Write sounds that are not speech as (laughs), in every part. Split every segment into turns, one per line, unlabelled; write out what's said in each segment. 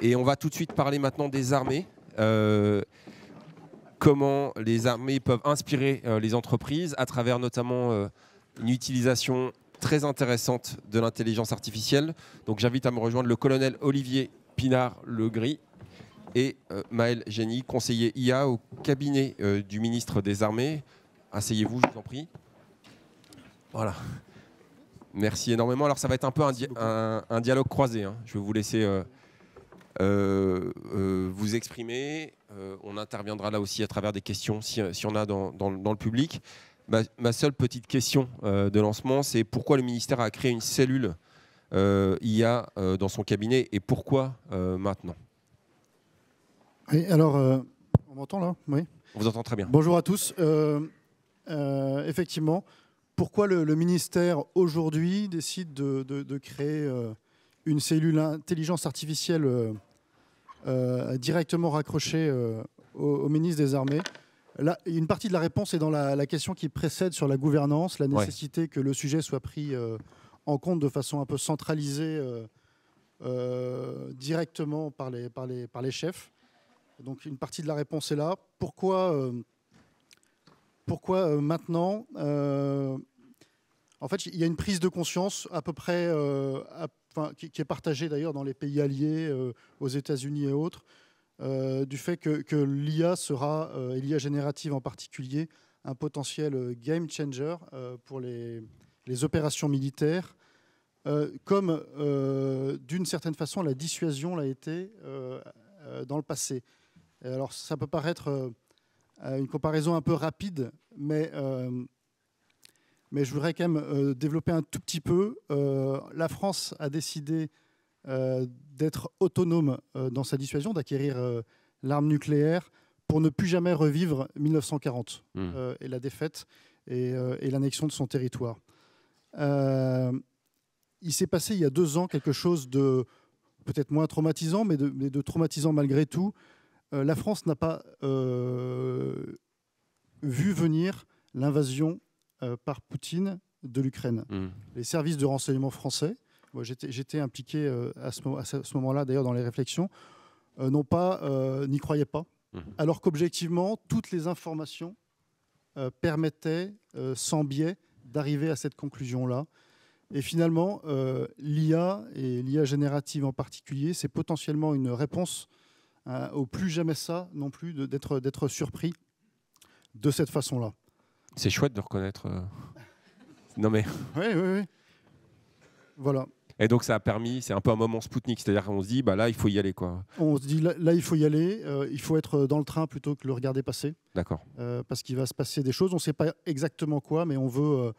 Et on va tout de suite parler maintenant des armées. Euh, comment les armées peuvent inspirer euh, les entreprises à travers notamment euh, une utilisation très intéressante de l'intelligence artificielle. Donc j'invite à me rejoindre le colonel Olivier Pinard-Legris et Maël Génie, conseiller IA au cabinet du ministre des Armées. Asseyez-vous, je vous en prie. Voilà. Merci énormément. Alors ça va être un peu un, dialogue croisé. Hein. Je vais vous laisser euh, euh, vous exprimer. Euh, on interviendra là aussi à travers des questions, si, on a dans, le public. Ma, seule petite question de lancement, c'est pourquoi le ministère a créé une cellule IA dans son cabinet et pourquoi
maintenant Oui, alors, on m'entend là Oui. On vous entend très bien. Bonjour à tous. effectivement, pourquoi le, ministère aujourd'hui décide de créer une cellule intelligence artificielle euh, euh, directement raccrochée euh, au, ministre des Armées. Là, une partie de la réponse est dans la, question qui précède sur la gouvernance, la nécessité que le sujet soit pris en compte de façon un peu centralisée directement par les, par, par les chefs. Donc une partie de la réponse est là. Pourquoi, pourquoi maintenant En fait, il y a une prise de conscience à peu près, qui, est partagé d'ailleurs dans les pays alliés, euh, aux États-Unis et autres, euh, du fait que, l'IA sera, et euh, l'IA générative en particulier, un potentiel game changer pour les, opérations militaires, comme d'une certaine façon la dissuasion l'a été dans le passé. alors ça peut paraître une comparaison un peu rapide, mais mais je voudrais quand même euh, développer un tout petit peu. Euh, la France a décidé euh, d'être autonome dans sa dissuasion, d'acquérir l'arme nucléaire pour ne plus jamais revivre 1940 mmh. et la défaite et, l'annexion de son territoire. il s'est passé il y a deux ans quelque chose de peut-être moins traumatisant, mais de, mais de, traumatisant malgré tout. la France n'a pas vu venir l'invasion euh, par Poutine de l'Ukraine. Hmm. Les services de renseignement français, j'étais impliqué euh, à ce, moment-là d'ailleurs dans les réflexions, euh, pas n'y croyaient pas, hmm. alors qu'objectivement toutes les informations permettaient sans biais d'arriver à cette conclusion-là. Et finalement, l'IA, et l'IA générative en particulier, c'est potentiellement une réponse au plus jamais ça non plus, d'être surpris de cette façon-là.
C'est chouette de reconnaître. Euh, non mais.
Oui, oui, oui. Voilà.
Et donc ça a permis, c'est un peu un moment Spoutnik, c'est-à-dire qu'on se dit, bah là il faut y aller
quoi. On se dit là, il faut y aller, euh, il faut être euh, dans le train plutôt que le regarder passer, D'accord. parce qu'il va se passer des choses. On ne sait pas exactement quoi, mais on veut,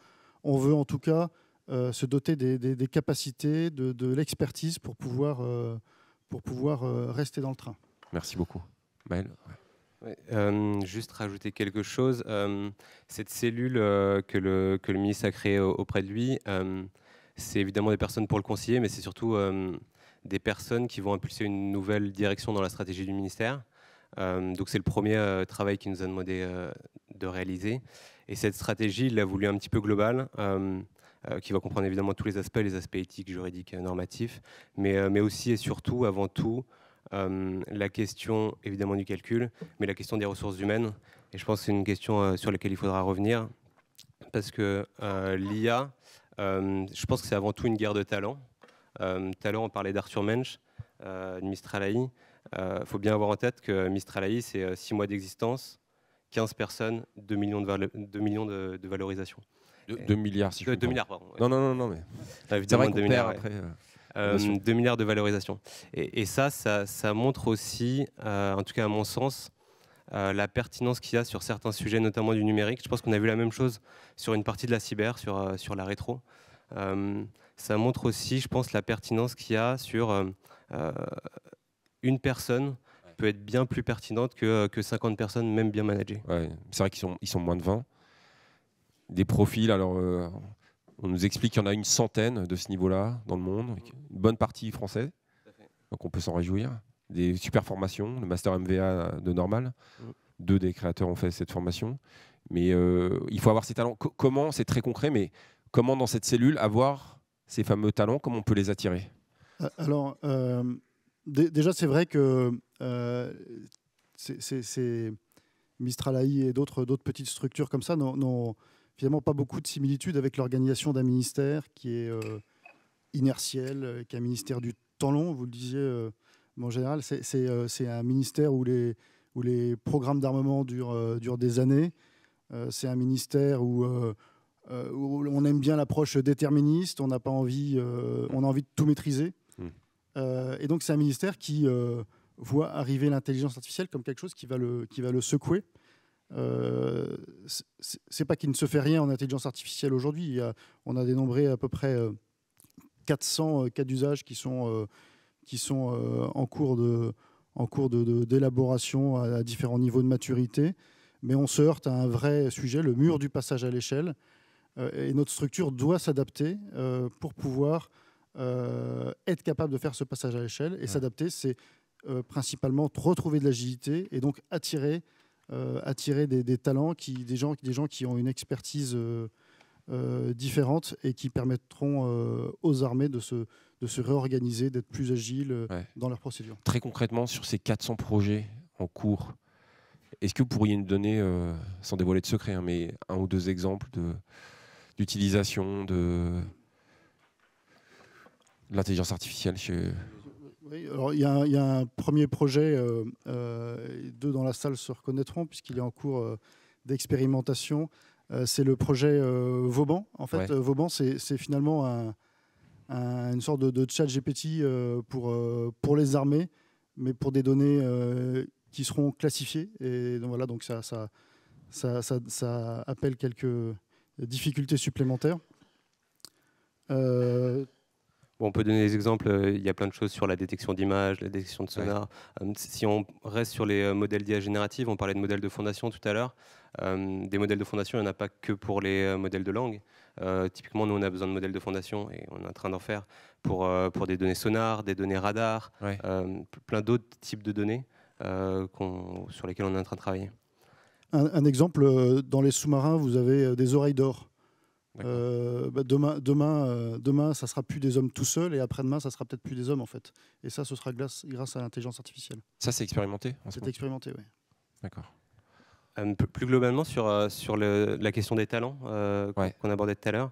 on veut en tout cas se doter des, capacités, de, l'expertise pour pouvoir, pour pouvoir rester dans le train.
Merci beaucoup. Maël.
Euh, juste rajouter quelque chose. Euh, cette cellule euh, que, le, que, ministre a créée auprès de lui, c'est évidemment des personnes pour le conseiller, mais c'est surtout des personnes qui vont impulser une nouvelle direction dans la stratégie du ministère. donc c'est le premier travail qu'il nous a demandé de réaliser. Et cette stratégie, il l'a voulu un petit peu globale. qui va comprendre évidemment tous les aspects, les aspects éthiques, juridiques, normatifs, mais aussi et surtout, avant tout, Hum, la question évidemment du calcul, mais la question des ressources humaines. Et je pense que c'est une question euh, sur laquelle il faudra revenir, parce que euh, l'IA, hum, je pense que c'est avant tout une guerre de talent. Hum, talent, on parlait d'Arthur Mensch, euh, de Mistral AI. Il faut bien avoir en tête que Mistral AI, c'est 6 mois d'existence, 15 personnes, 2 millions de, 2 millions de, valorisation.
2 milliards, si 2 milliards, pardon. Non, non, non, non mais.
évidemment, 2 milliards. Après, 2 euh, milliards de valorisation. Et, ça, ça, montre aussi, euh, en tout cas à mon sens, euh, la pertinence qu'il y a sur certains sujets, notamment du numérique. Je pense qu'on a vu la même chose sur une partie de la cyber, sur, sur la rétro. ça montre aussi, je pense, la pertinence qu'il y a sur une personne peut être bien plus pertinente que, que 50 personnes, même bien managées.
c'est vrai qu'ils sont, ils sont moins de 20. Des profils, alors on nous explique qu'il y en a une centaine de ce niveau-là dans le monde, une bonne partie française. Donc on peut s'en réjouir. Des super formations, le master MVA de Normal. Mm. Deux des créateurs ont fait cette formation. Mais euh, il faut avoir ces talents. comment, c'est très concret, mais comment dans cette cellule avoir ces fameux talents, comment on peut les attirer
euh, Alors, euh, déjà, c'est vrai que euh, c'est Mistral et d'autres petites structures comme ça n'ont pas beaucoup de similitudes avec l'organisation d'un ministère qui est euh, inertiel, euh, qui est un ministère du temps long, vous le disiez, mon euh, en général, c'est un ministère où les, où les programmes d'armement durent, des années. c'est un ministère où, on aime bien l'approche déterministe, on n'a pas envie, on a envie de tout maîtriser. Mmh. et donc c'est un ministère qui voit arriver l'intelligence artificielle comme quelque chose qui va le, qui va le secouer. Euh, c'est pas qu'il ne se fait rien en intelligence artificielle aujourd'hui. On a dénombré à peu près 400 euh, euh, cas d'usage qui sont, qui sont en cours de en cours d'élaboration de, d'élaboration à, différents niveaux de maturité, mais on se heurte à un vrai sujet, le mur du passage à l'échelle, et notre structure doit s'adapter pour pouvoir être capable de faire ce passage à l'échelle. Et s'adapter, c'est principalement retrouver de l'agilité et donc attirer euh, attirer des, talents, qui, des, gens, des gens qui ont une expertise euh, euh, différente et qui permettront aux armées de se, de se réorganiser, d'être plus agiles dans leurs procédures. Très
concrètement, sur ces 400 projets en cours, est-ce que vous pourriez nous donner, sans dévoiler de secret, hein, mais un ou deux exemples d'utilisation de, de l'intelligence artificielle chez,
il y, a, un premier projet, euh, euh, deux dans la salle se reconnaîtront puisqu'il est en cours euh, d'expérimentation. c'est le projet Vauban. En fait, Vauban, c'est finalement une sorte de, chat GPT pour, pour les armées, mais pour des données qui seront classifiées. Et donc voilà, donc ça, ça, ça, ça appelle quelques difficultés supplémentaires
on peut donner des exemples, euh, il y a plein de choses sur la détection d'images, la détection de sonar. Hum, si on reste sur les euh, modèles d'IA on parlait de modèles de fondation tout à l'heure. Hum, des modèles de fondation, il n'y en a pas que pour les euh, modèles de langue. typiquement, nous, on a besoin de modèles de fondation et on est en train d'en faire pour, pour des données sonar, des données radar, hum, plein d'autres types de données sur lesquelles on est en train de travailler.
un exemple, dans les sous-marins, vous avez des oreilles d'or. Euh, bah, demain, demain, ne euh, demain, ça sera plus des hommes tout seuls, et après-demain, ça sera peut-être plus des hommes en fait. Et ça, ce sera grâce, à l'intelligence artificielle.
Ça, c'est expérimenté. C'est expérimenté, oui. D'accord. Euh, plus globalement
sur sur la question des talents qu'on abordait tout à l'heure.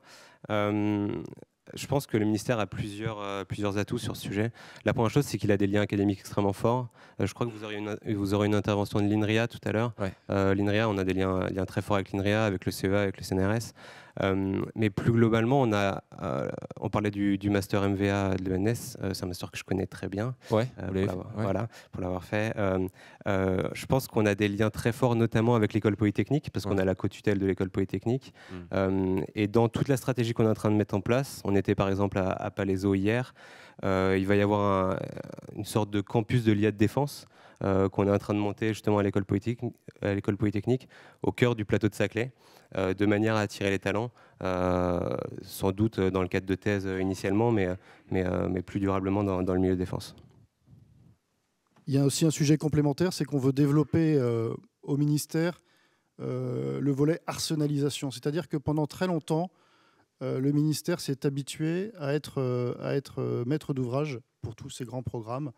je pense que le ministère a plusieurs, plusieurs atouts sur ce sujet. La première chose, c'est qu'il a des liens académiques extrêmement forts. je crois que vous aurez, une, vous aurez une intervention de l'INRIA tout à l'heure. L'INRIA, on a des liens, liens très forts avec l'INRIA, avec le CEA, avec le CNRS. Euh, mais plus globalement, on, a, euh, on parlait du, master MVA de l'ENS. Euh, c'est un master que je connais très bien. Ouais, pour Voilà, l'avoir fait. je pense qu'on a des liens très forts, notamment avec l'école polytechnique, parce qu'on a la co-tutelle de l'école polytechnique. Hmm. et dans toute la stratégie qu'on est en train de mettre en place, on était par exemple à, Palaiso hier. il va y avoir une sorte de campus de l'IA de défense. Euh, qu'on est en train de monter justement à l'école polytechnique, au cœur du plateau de Saclay, euh, de manière à attirer les talents, euh, sans doute dans le cadre de thèse initialement, mais, plus durablement dans, le milieu de défense.
Il y a aussi un sujet complémentaire, c'est qu'on veut développer au ministère le volet arsenalisation, c'est-à-dire que pendant très longtemps, le ministère s'est habitué à être, maître d'ouvrage pour tous ces grands programmes,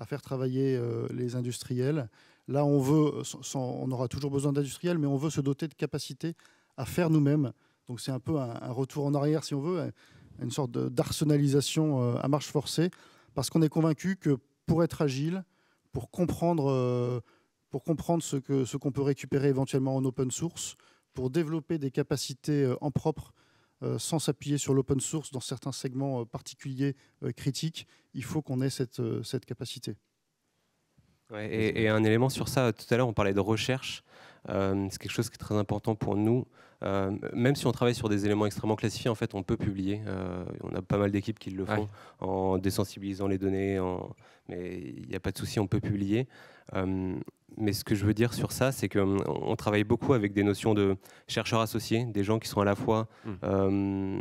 à faire travailler euh, les industriels. Là, on veut, on aura toujours besoin d'industriels, mais on veut se doter de capacités à faire nous-mêmes. Donc c'est un peu un, retour en arrière, si on veut, une sorte d'arsenalisation euh, à marche forcée, parce qu'on est convaincu que pour être agile, pour comprendre, euh, pour comprendre ce que ce qu'on peut récupérer éventuellement en open source, pour développer des capacités en propre euh, sans s'appuyer sur l'open source dans certains segments euh, particuliers euh, critiques. Il faut qu'on ait cette, capacité.
et, un élément sur ça, tout à l'heure on parlait de recherche. Euh, c'est quelque chose qui est très important pour nous. Euh, même si on travaille sur des éléments extrêmement classifiés, en fait, on peut publier. Euh, on a pas mal d'équipes qui le font en désensibilisant les données. En... Mais il n'y a pas de souci, on peut publier. mais ce que je veux dire sur ça, c'est qu'on travaille beaucoup avec des notions de chercheurs associés, des gens qui sont à la fois, hmm.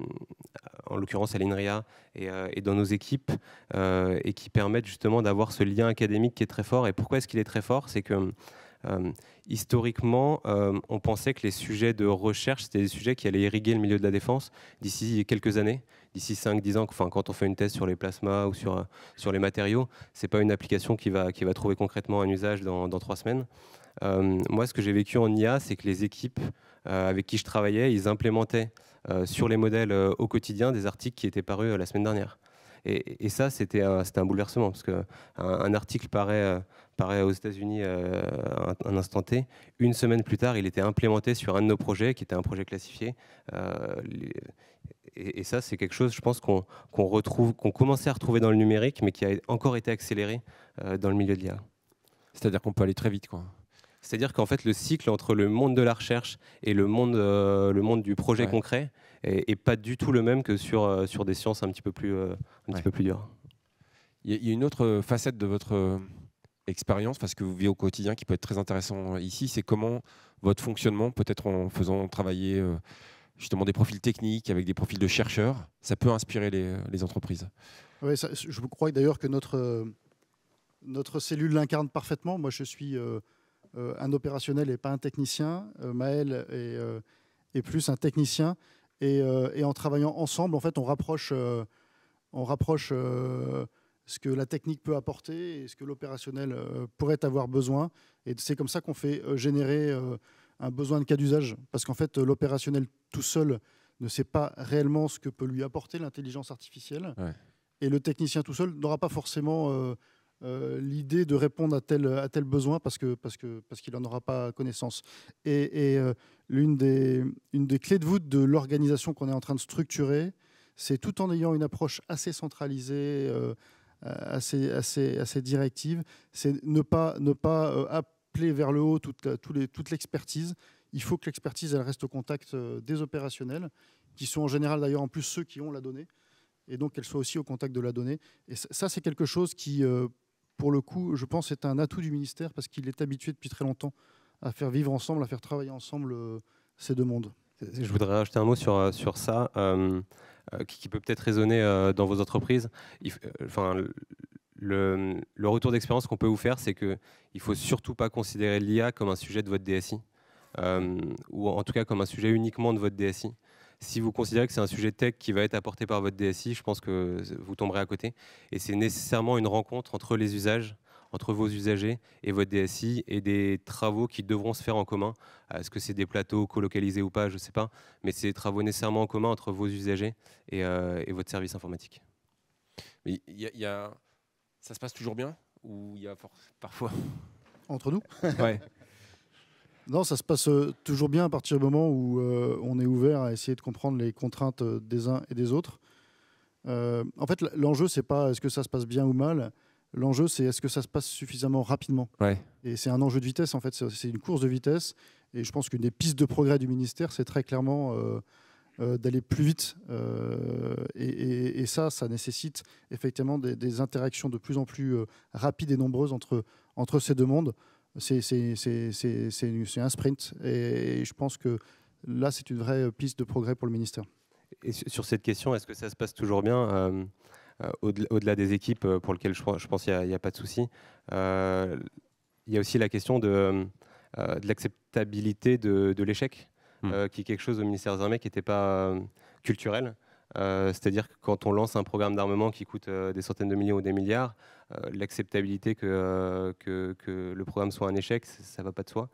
en l'occurrence à l'INRIA et, et, dans nos équipes, et qui permettent justement d'avoir ce lien académique qui est très fort. Et pourquoi est-ce qu'il est très fort C'est que euh, historiquement, euh, on pensait que les sujets de recherche, c'était des sujets qui allaient irriguer le milieu de la défense d'ici quelques années d'ici 5-10 ans, enfin, quand on fait une thèse sur les plasmas ou sur, euh, sur les matériaux, ce n'est pas une application qui va, qui va trouver concrètement un usage dans, dans trois semaines. moi, ce que j'ai vécu en IA, c'est que les équipes avec qui je travaillais, ils implémentaient sur les modèles au quotidien des articles qui étaient parus la semaine dernière. Et, ça, c'était un, bouleversement, parce qu'un article euh, paraît, aux États-Unis euh, un, un, instant T. Une semaine plus tard, il était implémenté sur un de nos projets, qui était un projet classifié. Euh, et, ça, c'est quelque chose, je pense, qu'on retrouve, qu'on commençait à retrouver dans le numérique, mais qui a encore été accéléré dans le
milieu de l'IA. C'est-à-dire qu'on peut aller très vite, quoi.
C'est-à-dire qu'en fait, le cycle entre le monde de la recherche et le monde, du projet concret et, pas du tout le même que sur, euh, sur
des sciences un petit peu plus, euh, un petit peu plus dures. Il y a une autre euh, facette de votre expérience, parce que vous vivez au quotidien, qui peut être très intéressant ici, c'est comment votre fonctionnement, peut-être en faisant travailler justement des profils techniques avec des profils de chercheurs, ça peut inspirer les, entreprises.
je crois d'ailleurs que notre, notre cellule l'incarne parfaitement. Moi, je suis un opérationnel et pas un technicien. Maël est, plus un technicien. Euh, et, en travaillant ensemble, en fait, on rapproche, euh, euh, ce que la technique peut apporter et ce que l'opérationnel pourrait avoir besoin. Et c'est comme ça qu'on fait générer un besoin de cas d'usage, parce qu'en fait, l'opérationnel tout seul ne sait pas réellement ce que peut lui apporter l'intelligence artificielle, et le technicien tout seul n'aura pas forcément euh, l'idée de répondre à tel, à tel besoin parce qu'il parce que, parce qu'il n'en aura pas connaissance. Et, euh, l'une des, une des clés de voûte de l'organisation qu'on est en train de structurer, c'est tout en ayant une approche assez centralisée, euh, assez, assez, assez directive, c'est ne pas, ne pas appeler vers le haut toute, toute l'expertise. Il faut que l'expertise elle reste au contact des opérationnels, qui sont en général d'ailleurs en plus ceux qui ont la donnée et donc qu'elle soit aussi au contact de la donnée. Et ça, c'est quelque chose qui, pour le coup, je pense, c'est un atout du ministère parce qu'il est habitué depuis très longtemps à faire vivre ensemble, à faire travailler ensemble euh, ces deux mondes. Je voudrais
rajouter un mot sur, euh, sur ça, euh, qui, peut peut-être résonner dans vos entreprises. enfin, le, retour d'expérience qu'on peut vous faire, c'est qu'il ne faut surtout pas considérer l'IA comme un sujet de votre DSI, ou en tout cas comme un sujet uniquement de votre DSI si vous considérez que c'est un sujet tech qui va être apporté par votre DSI, je pense que vous tomberez à côté. Et c'est nécessairement une rencontre entre les usages, entre vos usagers et votre DSI et des travaux qui devront se faire en commun. Euh, est-ce que c'est des plateaux colocalisés ou pas, je ne sais pas, mais c'est des travaux nécessairement en commun entre vos usagers et, euh, votre
service informatique. Mais Ça se passe toujours bien ou il y a
parfois... Entre nous (laughs) Non, ça se passe euh, toujours bien à partir du moment où euh, on est ouvert à essayer de comprendre les contraintes euh, des uns et des autres. en fait, l'enjeu, c'est pas est-ce que ça se passe bien ou mal. L'enjeu, c'est est-ce que ça se passe suffisamment rapidement. Ouais. Et c'est un enjeu de vitesse, en fait. C'est une course de vitesse. Et je pense qu'une des pistes de progrès du ministère, c'est très clairement d'aller plus vite. Et, ça, ça nécessite effectivement des, des, interactions de plus en plus rapides et nombreuses entre, entre ces deux mondes c'est un sprint. Et, je pense que là, c'est une vraie piste de progrès pour le ministère.
Et sur cette question, est-ce que ça se passe toujours bien euh, euh, au-delà des équipes euh, pour lesquelles je, pense qu'il n'y a, pas de souci Il y a aussi la question de, l'acceptabilité de, l'échec, hmm. qui est quelque chose au ministère des Armées qui n'était pas culturel. Euh, c'est-à-dire que quand on lance un programme d'armement qui coûte euh, des centaines de millions ou des milliards, euh, l'acceptabilité que, que, le programme soit un échec, ça ne va pas de soi.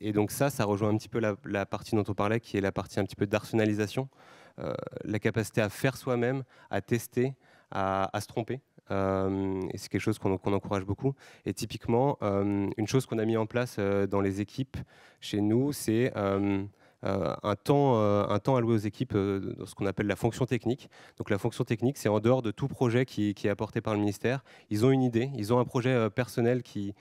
et donc ça, ça rejoint un petit peu la, partie dont on parlait, qui est la partie un petit peu d'arsenalisation, la capacité à faire soi-même, à tester, à, se tromper. et c'est quelque chose qu'on encourage beaucoup. Et typiquement, une chose qu'on a mis en place dans les équipes chez nous, c'est euh, un, temps, euh, un temps alloué aux équipes euh, dans ce qu'on appelle la fonction technique. Donc la fonction technique, c'est en dehors de tout projet qui, est apporté par le ministère. Ils ont une idée, ils ont un projet personnel qui,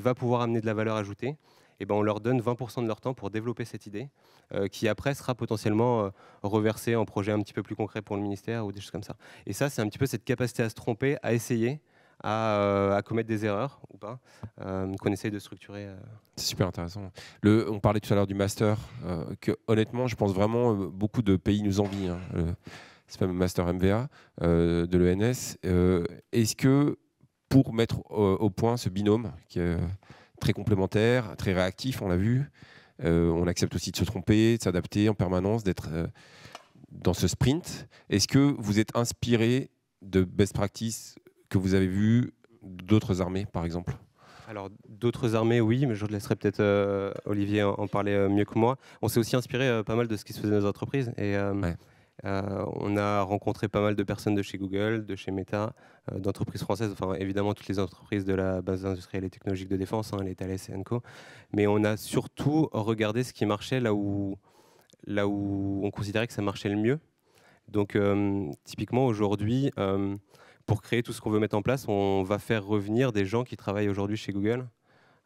va pouvoir amener de la valeur ajoutée. et eh ben on leur donne 20% de leur temps pour développer cette idée, qui après sera potentiellement reversée en projet un petit peu plus concret pour le ministère ou des choses comme ça. Et ça, c'est un petit peu cette capacité à se tromper, à essayer, euh, à, commettre des erreurs ou pas, euh, qu'on essaye de structurer. Euh.
C'est super intéressant. Le, on parlait tout à l'heure du master, que honnêtement, je pense vraiment beaucoup de pays nous envient. Hein, le, master MVA de l'ENS. Est-ce que pour mettre au, point ce binôme qui est très complémentaire, très réactif, on l'a vu, on accepte aussi de se tromper, de s'adapter en permanence, d'être dans ce sprint. Est-ce que vous êtes inspiré de best practices que vous avez vu d'autres armées, par exemple
alors d'autres armées, oui, mais je laisserai peut-être euh, Olivier en, parler euh, mieux que moi. On s'est aussi inspiré euh, pas mal de ce qui se faisait dans nos entreprises et on a rencontré pas mal de personnes de chez Google, de chez Meta, d'entreprises françaises, enfin évidemment toutes les entreprises de la base industrielle et technologique de défense, hein, les Thales et Mais on a surtout regardé ce qui marchait là où, là où on considérait que ça marchait le mieux. Donc typiquement aujourd'hui pour créer tout ce qu'on veut mettre en place, on va faire revenir des gens qui travaillent aujourd'hui chez Google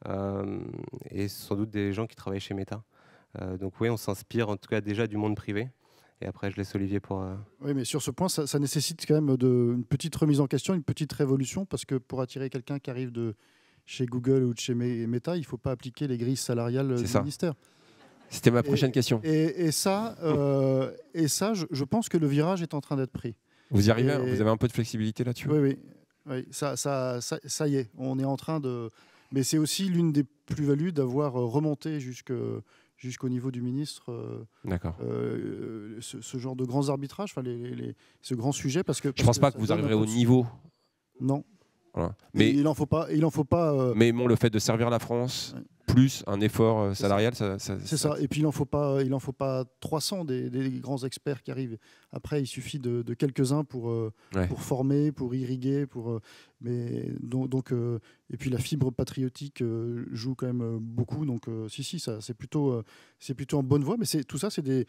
euh, et sans doute des gens qui travaillent chez Meta. Euh, donc oui, on s'inspire en tout cas déjà du monde privé. Et après, je laisse Olivier pour. Euh,
oui, mais sur ce point, ça, nécessite quand même une petite remise en question, une petite révolution, parce que pour attirer quelqu'un qui arrive de chez Google ou chez Meta, il ne faut pas appliquer les grilles salariales du ministère.
C'était ma prochaine question.
Et, ça, et ça je pense que le virage est en train d'être pris. Vous y arrivez Vous avez un peu
de flexibilité là-dessus
Oui, oui. Ça, y est, on est en train de. Mais c'est aussi l'une des plus-values d'avoir euh, remonté jusqu'au niveau du ministre euh, euh, ce, genre de grands arbitrages, les, ce grand sujet. Parce que, je ne pense pas que vous arriverez au niveau. Non, mais il en faut pas. Il en faut pas. Euh,
mais bon, le fait de servir la France. Plus un effort euh, salarial, ça, c'est ça. Et
puis il en faut pas, il en faut pas 300 des, des grands experts qui arrivent. Après, il suffit de, quelques-uns pour euh, pour former, pour irriguer, pour. mais donc et puis la fibre patriotique joue quand même beaucoup. Donc si si, ça c'est plutôt c'est plutôt en bonne voie. Mais c'est tout ça, c'est des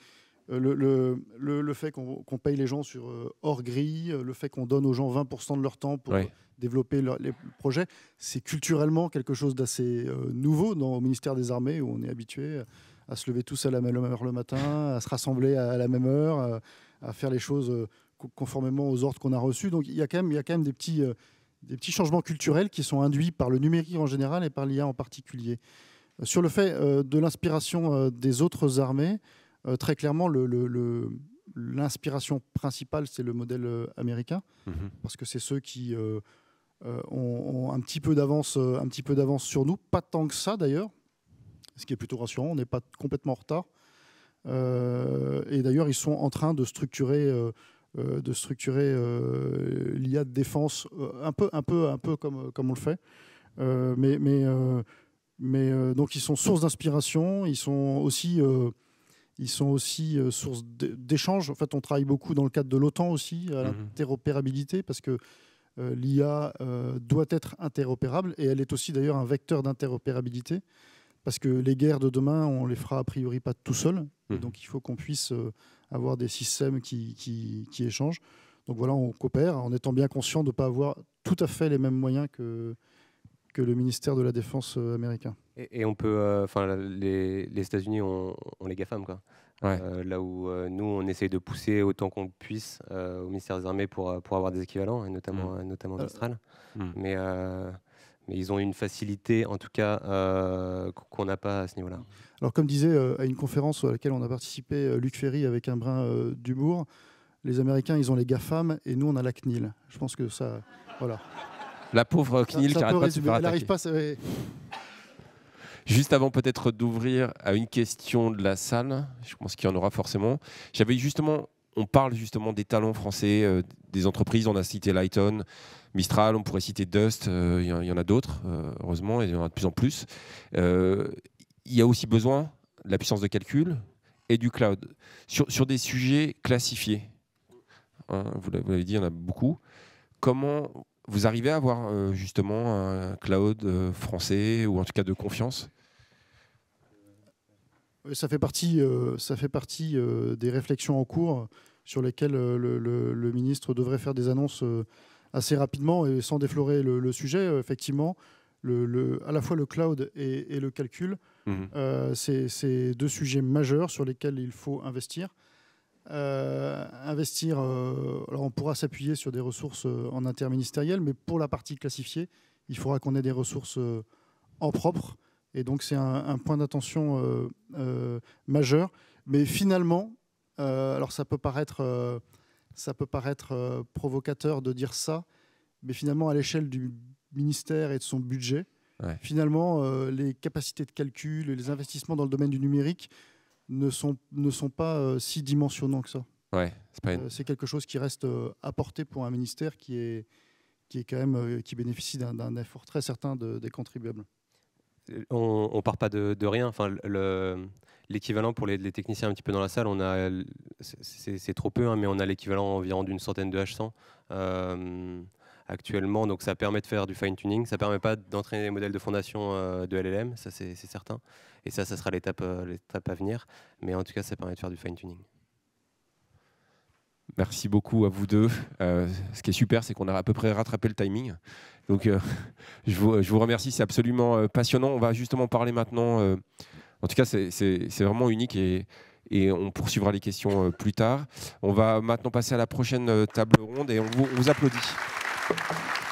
euh, le, fait qu'on paye les gens sur euh, hors grille, euh, le fait qu'on donne aux gens 20% de leur temps pour développer les projets, c'est culturellement quelque chose d'assez nouveau dans, au ministère des Armées où on est habitué à se lever tous à la même heure le matin, à se rassembler à, la même heure, à, faire les choses conformément aux ordres qu'on a reçus. Donc il y a quand même, il quand même des petits des petits changements culturels qui sont induits par le numérique en général et par l'IA en particulier. Sur le fait de l'inspiration des autres armées, euh, très clairement, l'inspiration le, principale, c'est le modèle euh, américain, mhm. parce que c'est ceux qui euh, ont, un petit peu d'avance, un petit peu sur nous, pas tant que ça d'ailleurs, ce qui est plutôt rassurant. On n'est pas complètement en retard. et d'ailleurs, ils sont en train de structurer, de structurer l'IA de défense un peu, un peu, un peu comme, comme on le fait. mais, mais, mais donc, ils sont source d'inspiration. Ils sont aussi ils sont aussi euh, source d'échanges. En fait, on travaille beaucoup dans le cadre de l'OTAN aussi, à mhm. l'interopérabilité, parce que euh, l'IA euh, doit être interopérable et elle est aussi d'ailleurs un vecteur d'interopérabilité parce que les guerres de demain, on les fera a priori pas tout seul. Mhm. Donc il faut qu'on puisse avoir des systèmes qui, qui, qui, échangent. Donc voilà, on coopère en étant bien conscient de ne pas avoir tout à fait les mêmes moyens que, que le ministère de la Défense euh, américain.
Et, on peut, euh, enfin, les, États-Unis ont, les GAFAM, quoi. Euh, là où nous, on essaye de pousser autant qu'on puisse au ministère des Armées pour, pour avoir des équivalents, et notamment, mm. notamment mm. Mais, mais ils ont une facilité, en tout cas, qu'on n'a pas à ce niveau-là.
Alors, comme disait à une conférence à laquelle on a participé Luc Ferry avec un brin d'humour, les Américains, ils ont les GAFAM et nous, on a la CNIL. Je pense que ça. Voilà. La pauvre Knil qui arrête pas de se faire attaquer.
Juste avant peut-être d'ouvrir à une question de la salle, je pense qu'il y en aura forcément. J'avais justement, on parle justement des talents français, euh, des entreprises. On a cité Lighton, Mistral, on pourrait citer Dust. Euh, il y, en a d'autres, euh, heureusement, et il y en a de plus en plus. Il y a aussi besoin de la puissance de calcul et du cloud sur, des sujets classifiés. Hein, vous l'avez dit, il y en a beaucoup. Comment vous arrivez à avoir euh, justement un cloud euh, français ou en tout cas de confiance
Ça fait partie, euh, ça fait partie des réflexions en cours sur lesquelles le, ministre devrait faire des annonces assez rapidement et sans déflorer le, sujet. effectivement, à la fois le cloud et, le calcul, mmh c'est deux sujets majeurs sur lesquels il faut investir. Euh, investir, euh, alors on pourra s'appuyer sur des ressources euh, en interministériel, mais pour la partie classifiée, il faudra qu'on ait des ressources en propre. Et donc c'est un, point d'attention majeur. Mais finalement, alors ça peut paraître, ça peut paraître provocateur de dire ça, mais finalement à l'échelle du ministère et de son budget, finalement les capacités de calcul et les investissements dans le domaine du numérique ne sont, ne sont pas euh, si dimensionnants que ça. Ouais, c'est euh, quelque chose qui reste euh, à apporté pour un ministère qui est qui est quand même qui bénéficie d'un effort très certain des contribuables.
On, ne part pas de, rien. Enfin, l'équivalent pour les, les, techniciens un petit peu dans la salle, on a c'est trop peu, hein, mais on a l'équivalent environ d'une centaine de H100 actuellement. Donc ça permet de faire du fine-tuning. Ça permet pas d'entraîner les modèles de fondation euh, de LLM, ça c'est certain. Et ça, ça sera euh, l'étape à venir. Mais en tout cas, ça permet de faire du fine-tuning.
Merci beaucoup à vous deux. Euh, ce qui est super, c'est qu'on a à peu près rattrapé le timing. Donc, (laughs) je, vous, remercie, c'est absolument passionnant. On va justement parler maintenant. en tout cas, c'est vraiment unique et, on poursuivra les questions plus tard. On va maintenant passer à la prochaine table ronde et on vous applaudit. Thank you.